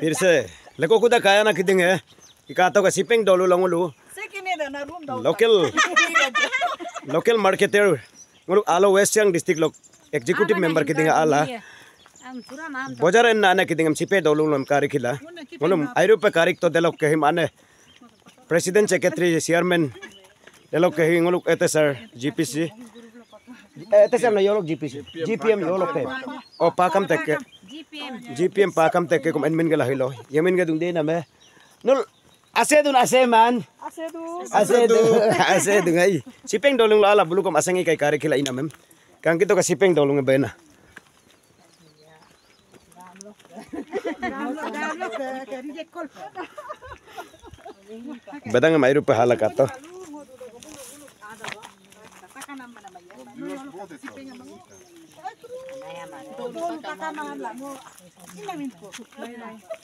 Pirse, leko kuda kaya na kiting eh. Ya. Ikato ka shipping dolo lang ulo. Local. local marketer. Ngulo alo West Yang District Lok Executive member kiting ala. Ya. Bojara na na kiting am dolu dolo kari kila. Ngulo ayro kari karik delok kahi mane. President Secretary Chairman. Delok kahi ngulo ete sir GPC. Ete sir na yolo GPC. GPM yolo pe. O oh, pakam teke. GPM. pakam teke kam te kum enmin ga lahilo. Yamin ga dung de na me. Nul ase dun ase man. Ase dun. Ase dun. Ase ai. Sipeng dolung la ala bulu kom kai kai kare kila ina mem. Kang kito ka sipeng dolung e bena Badang mai rupa Doon pa ka mga lamo. Sinamin po. Bye-bye.